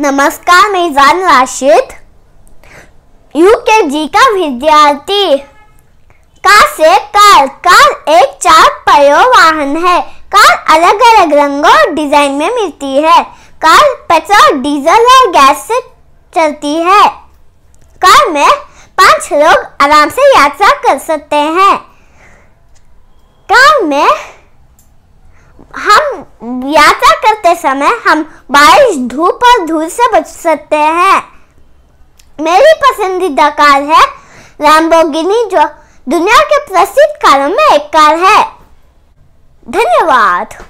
नमस्कार जान राशिद यू के जी का विद्यार्थी कार से कार कार एक चार पहियों वाहन है कार अलग अलग रंगों और डिजाइन में मिलती है कार पेट्रोल डीजल और गैस से चलती है कार में पांच लोग आराम से यात्रा कर सकते हैं कार में हम यात्रा करते समय हम बारिश धूप और धूल से बच सकते हैं मेरी पसंदीदा कार है लैम्बोर्गिनी जो दुनिया के प्रसिद्ध कारों में एक कार है धन्यवाद